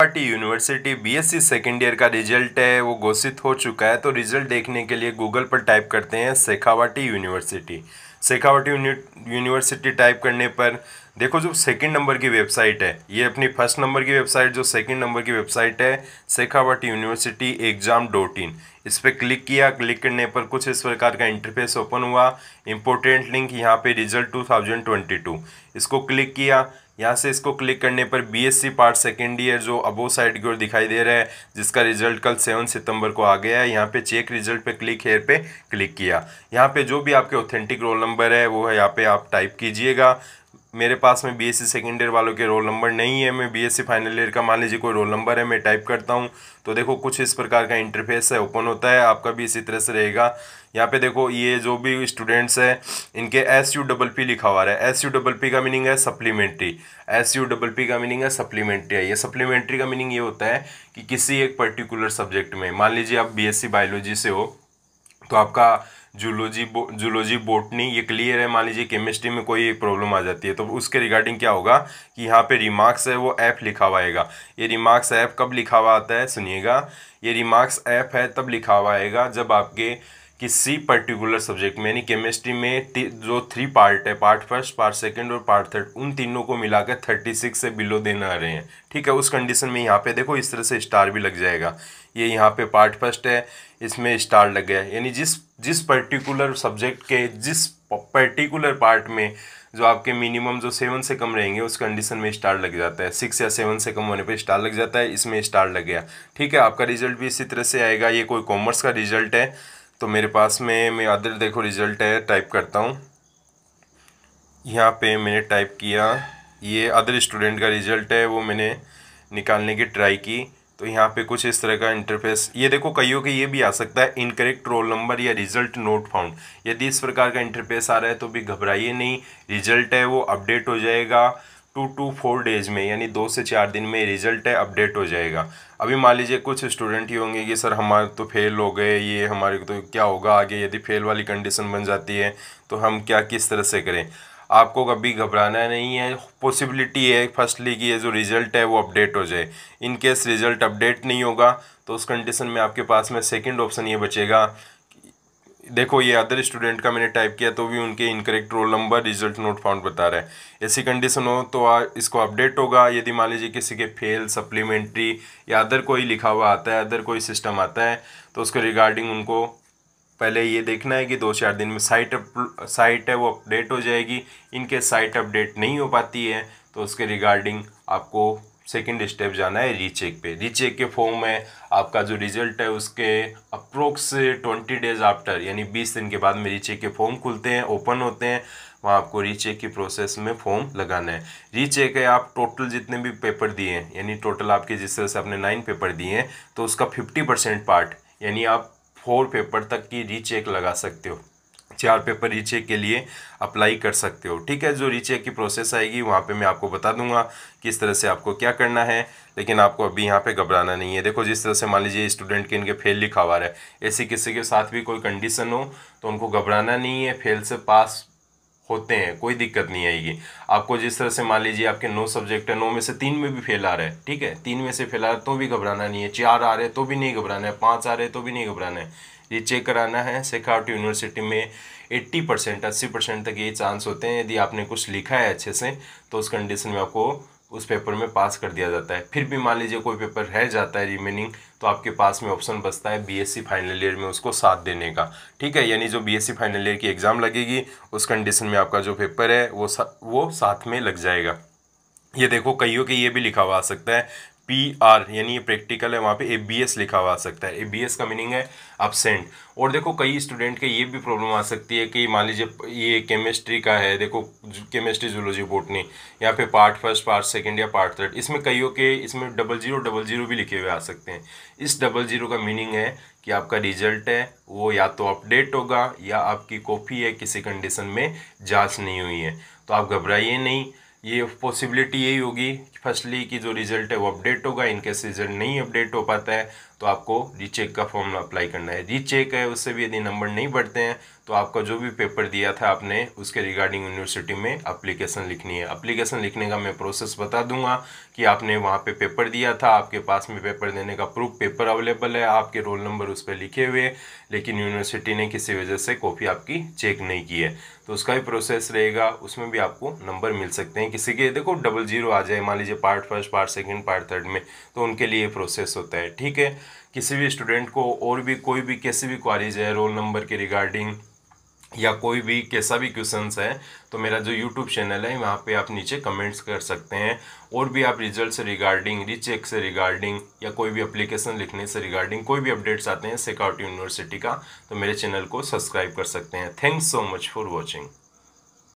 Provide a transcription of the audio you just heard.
Guwahati university BSc second year का result है वो घोषित हो चुका है तो रिजल्ट देखने के लिए गूगल पर टाइप करते हैं Shekhawati university Shekhawati university type करने पर देखो जो सेकंड नंबर की वेबसाइट है ये अपनी फर्स्ट नंबर की वेबसाइट जो सेकंड नंबर की वेबसाइट है Shekhawati university exam dot in इस पर क्लिक किया क्लिक करने पर कुछ इस प्रकार का इंटरफेस ओपन हुआ इंपॉर्टेंट लिंक यहाँ पे रिजल्ट टू इसको क्लिक किया यहाँ से इसको क्लिक करने पर बीएससी पार्ट सेकेंड ईयर जो अबो साइड की ओर दिखाई दे रहा है जिसका रिजल्ट कल सेवन सितंबर को आ गया है यहाँ पे चेक रिजल्ट पे क्लिक हेयर पे क्लिक किया यहाँ पे जो भी आपके ऑथेंटिक रोल नंबर है वो है यहाँ पे आप टाइप कीजिएगा मेरे पास में बीएससी सेकेंड ईयर वालों के रोल नंबर नहीं है मैं बीएससी फाइनल ईयर का मान लीजिए कोई रोल नंबर है मैं टाइप करता हूँ तो देखो कुछ इस प्रकार का इंटरफेस है ओपन होता है आपका भी इसी तरह से रहेगा यहाँ पे देखो ये जो भी स्टूडेंट्स हैं इनके एस यू डबल पी लिखा हुआ है एस यू डबल पी का मीनिंग है supplementary S U double P का मीनिंग है सप्लीमेंट्री है ये सप्लीमेंट्री का मीनिंग ये होता है कि किसी एक पर्टिकुलर सब्जेक्ट में मान लीजिए आप बी बायोलॉजी से हो तो आपका जूलॉजी बो, जूलॉजी बोटनी ये क्लियर है मान लीजिए केमिस्ट्री में कोई एक प्रॉब्लम आ जाती है तो उसके रिगार्डिंग क्या होगा कि यहाँ पे रिमार्क्स है वो ऐप लिखा हुआ आएगा ये रिमार्क्स ऐप कब लिखा हुआ आता है सुनिएगा ये रिमार्क्स ऐप है तब लिखा हुआ आएगा जब आपके किसी पर्टिकुलर सब्जेक्ट में यानी केमिस्ट्री में जो थ्री पार्ट है पार्ट फर्स्ट पार्ट सेकंड और पार्ट थर्ड उन तीनों को मिलाकर थर्टी सिक्स से बिलो देने आ रहे हैं ठीक है उस कंडीशन में यहाँ पे देखो इस तरह से स्टार भी लग जाएगा ये यहाँ पे पार्ट फर्स्ट है इसमें स्टार लग गया यानी जिस जिस पर्टिकुलर सब्जेक्ट के जिस पर्टिकुलर पार्ट में जो आपके मिनिमम जो सेवन से कम रहेंगे उस कंडीशन में स्टार लग जाता है सिक्स या सेवन से कम होने पर स्टार लग जाता है इसमें स्टार लग गया ठीक है आपका रिजल्ट भी इसी तरह से आएगा ये कोई कॉमर्स का रिजल्ट है तो मेरे पास में मैं अदर देखो रिज़ल्ट है टाइप करता हूँ यहाँ पे मैंने टाइप किया ये अदर स्टूडेंट का रिज़ल्ट है वो मैंने निकालने की ट्राई की तो यहाँ पे कुछ इस तरह का इंटरफेस ये देखो कईयों के ये भी आ सकता है इनकरेक्ट रोल नंबर या रिजल्ट नोट फाउंड यदि इस प्रकार का इंटरफेस आ रहा है तो भी घबराइए नहीं रिजल्ट है वो अपडेट हो जाएगा टू टू फोर डेज़ में यानी दो से चार दिन में रिज़ल्ट है अपडेट हो जाएगा अभी मान लीजिए कुछ स्टूडेंट ही होंगे कि सर हमारे तो फेल हो गए ये हमारे तो क्या होगा आगे यदि फेल वाली कंडीशन बन जाती है तो हम क्या किस तरह से करें आपको कभी घबराना नहीं है पॉसिबिलिटी है फर्स्टली कि ये जो रिज़ल्ट है वो अपडेट हो जाए इनकेस रिज़ल्ट अपडेट नहीं होगा तो उस कंडीशन में आपके पास में सेकंड ऑप्शन ये बचेगा देखो ये अदर स्टूडेंट का मैंने टाइप किया तो भी उनके incorrect roll number result not found बता रहा है ऐसी कंडीशन हो तो आ, इसको अपडेट होगा यदि मान लीजिए किसी के फेल सप्लीमेंट्री या अदर कोई लिखा हुआ आता है अदर कोई सिस्टम आता है तो उसके रिगार्डिंग उनको पहले ये देखना है कि दो चार दिन में साइट अप साइट है वो अपडेट हो जाएगी इनके साइट अपडेट नहीं हो पाती है तो उसके रिगार्डिंग आपको सेकेंड स्टेप जाना है रीचेक पे रीचेक के फॉर्म में आपका जो रिजल्ट है उसके अप्रोक्स ट्वेंटी डेज आफ्टर यानी बीस दिन के बाद में रीचेक के फॉर्म खुलते हैं ओपन होते हैं वहाँ आपको रीचेक की प्रोसेस में फॉर्म लगाना है रीचेक है आप टोटल जितने भी पेपर दिए हैं यानी टोटल आपके जिस तरह से आपने नाइन पेपर दिए हैं तो उसका फिफ्टी परसेंट पार्ट यानी आप फोर पेपर तक की रीचेक लगा सकते हो चार पेपर रीचेक के लिए अप्लाई कर सकते हो ठीक है जो रीचेक की प्रोसेस आएगी वहाँ पे मैं आपको बता दूंगा किस तरह से आपको क्या करना है लेकिन आपको अभी यहाँ पे घबराना नहीं है देखो जिस तरह से मान लीजिए स्टूडेंट के इनके फेल लिखा हुआ है ऐसी किसी के साथ भी कोई कंडीशन हो तो उनको घबराना नहीं है फेल से पास होते हैं कोई दिक्कत नहीं आएगी आपको जिस तरह से मान लीजिए आपके नौ सब्जेक्ट है नौ में से तीन में भी फेल आ रहा है ठीक है तीन में से फेल आ रहा है तो भी घबराना नहीं है चार आ रहे तो भी नहीं घबराना है पाँच आ रहे तो भी नहीं घबराना है ये चेक कराना है शेखावट यूनिवर्सिटी में 80 परसेंट अस्सी परसेंट तक ये चांस होते हैं यदि आपने कुछ लिखा है अच्छे से तो उस कंडीशन में आपको उस पेपर में पास कर दिया जाता है फिर भी मान लीजिए कोई पेपर रह जाता है रिमेनिंग तो आपके पास में ऑप्शन बचता है बीएससी फाइनल ईयर में उसको साथ देने का ठीक है यानी जो बीएससी फाइनल ईयर की एग्ज़ाम लगेगी उस कंडीशन में आपका जो पेपर है वो सा, वो साथ में लग जाएगा ये देखो कईयों के ये भी लिखा हुआ आ सकता है पी आर यानी ये प्रैक्टिकल है वहाँ पे ए बी एस लिखा हुआ आ सकता है ए बी एस का मीनिंग है अपसेंट और देखो कई स्टूडेंट के ये भी प्रॉब्लम आ सकती है कि मान लीजिए ये केमिस्ट्री का है देखो केमिस्ट्री जूलॉजी बोटनी या फिर पार्ट फर्स्ट पार्ट सेकंड या पार्ट थर्ड इसमें कईयों के इसमें डबल ज़ीरो डबल ज़ीरो भी लिखे हुए आ सकते हैं इस डबल ज़ीरो का मीनिंग है कि आपका रिजल्ट है वो या तो अपडेट होगा या आपकी कॉपी है किसी कंडीशन में जाँच नहीं हुई है तो आप घबराइए नहीं ये पॉसिबिलिटी यही होगी फर्स्टली कि जो रिज़ल्ट है वो अपडेट होगा इनकेस रिज़ल्ट नहीं अपडेट हो पाता है तो आपको रीचेक का फॉर्मूला अप्लाई करना है रीचेक है उससे भी यदि नंबर नहीं बढ़ते हैं तो आपका जो भी पेपर दिया था आपने उसके रिगार्डिंग यूनिवर्सिटी में अप्लीकेशन लिखनी है अप्लीकेशन लिखने का मैं प्रोसेस बता दूंगा कि आपने वहाँ पे पेपर दिया था आपके पास में पेपर देने का प्रूफ पेपर अवेलेबल है आपके रोल नंबर उस पर लिखे हुए लेकिन यूनिवर्सिटी ने किसी वजह से कॉपी आपकी चेक नहीं की है तो उसका भी प्रोसेस रहेगा उसमें भी आपको नंबर मिल सकते हैं किसी के देखो डबल जीरो आ जाए मान लीजिए part first part second part third में तो उनके लिए प्रोसेस होता है ठीक है किसी भी स्टूडेंट को और भी कोई भी कैसी भी क्वारीज है रोल नंबर के रिगार्डिंग या कोई भी कैसा भी क्वेश्चंस है तो मेरा जो यूट्यूब चैनल है वहाँ पे आप नीचे कमेंट्स कर सकते हैं और भी आप रिजल्ट से रिगार्डिंग रिचेक से रिगार्डिंग या कोई भी एप्लीकेशन लिखने से रिगार्डिंग कोई भी अपडेट्स आते हैं सेकआउट यूनिवर्सिटी का तो मेरे चैनल को सब्सक्राइब कर सकते हैं thanks so much for watching